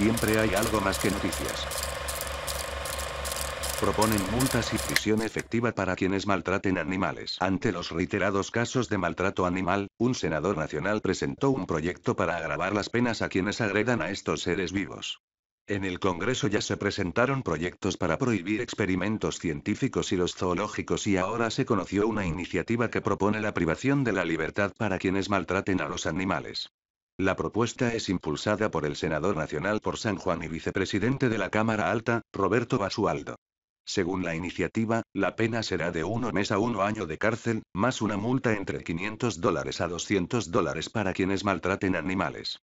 Siempre hay algo más que noticias. Proponen multas y prisión efectiva para quienes maltraten animales. Ante los reiterados casos de maltrato animal, un senador nacional presentó un proyecto para agravar las penas a quienes agredan a estos seres vivos. En el Congreso ya se presentaron proyectos para prohibir experimentos científicos y los zoológicos y ahora se conoció una iniciativa que propone la privación de la libertad para quienes maltraten a los animales. La propuesta es impulsada por el senador nacional por San Juan y vicepresidente de la Cámara Alta, Roberto Basualdo. Según la iniciativa, la pena será de uno mes a uno año de cárcel, más una multa entre 500 dólares a 200 dólares para quienes maltraten animales.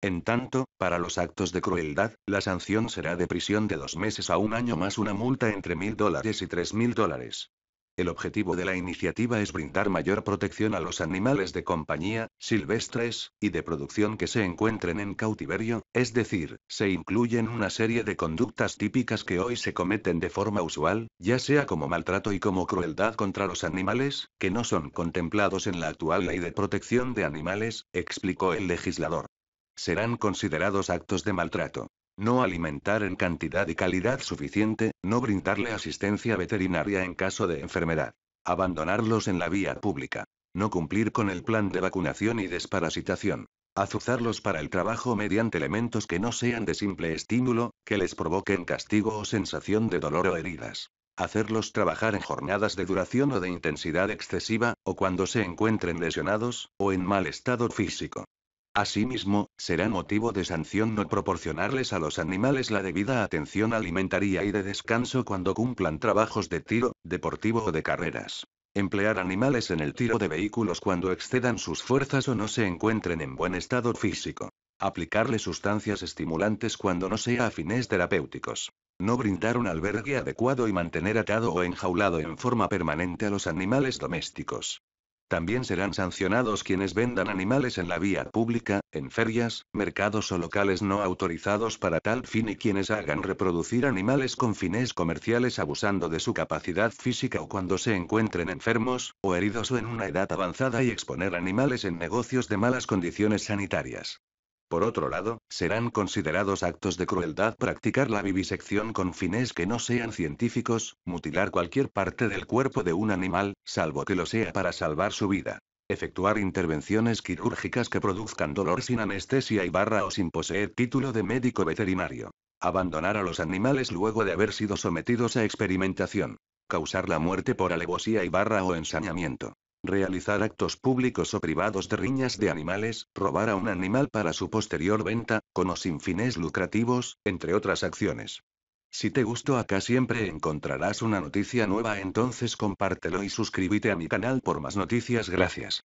En tanto, para los actos de crueldad, la sanción será de prisión de dos meses a un año más una multa entre 1.000 dólares y tres mil dólares. El objetivo de la iniciativa es brindar mayor protección a los animales de compañía, silvestres, y de producción que se encuentren en cautiverio, es decir, se incluyen una serie de conductas típicas que hoy se cometen de forma usual, ya sea como maltrato y como crueldad contra los animales, que no son contemplados en la actual ley de protección de animales, explicó el legislador. Serán considerados actos de maltrato. No alimentar en cantidad y calidad suficiente, no brindarle asistencia veterinaria en caso de enfermedad. Abandonarlos en la vía pública. No cumplir con el plan de vacunación y desparasitación. Azuzarlos para el trabajo mediante elementos que no sean de simple estímulo, que les provoquen castigo o sensación de dolor o heridas. Hacerlos trabajar en jornadas de duración o de intensidad excesiva, o cuando se encuentren lesionados, o en mal estado físico. Asimismo, será motivo de sanción no proporcionarles a los animales la debida atención alimentaria y de descanso cuando cumplan trabajos de tiro, deportivo o de carreras. Emplear animales en el tiro de vehículos cuando excedan sus fuerzas o no se encuentren en buen estado físico. Aplicarle sustancias estimulantes cuando no sea a fines terapéuticos. No brindar un albergue adecuado y mantener atado o enjaulado en forma permanente a los animales domésticos. También serán sancionados quienes vendan animales en la vía pública, en ferias, mercados o locales no autorizados para tal fin y quienes hagan reproducir animales con fines comerciales abusando de su capacidad física o cuando se encuentren enfermos, o heridos o en una edad avanzada y exponer animales en negocios de malas condiciones sanitarias. Por otro lado, serán considerados actos de crueldad practicar la vivisección con fines que no sean científicos, mutilar cualquier parte del cuerpo de un animal, salvo que lo sea para salvar su vida. Efectuar intervenciones quirúrgicas que produzcan dolor sin anestesia y barra o sin poseer título de médico veterinario. Abandonar a los animales luego de haber sido sometidos a experimentación. Causar la muerte por alevosía y barra o ensañamiento realizar actos públicos o privados de riñas de animales, robar a un animal para su posterior venta, con o sin fines lucrativos, entre otras acciones. Si te gustó acá siempre encontrarás una noticia nueva entonces compártelo y suscríbete a mi canal por más noticias gracias.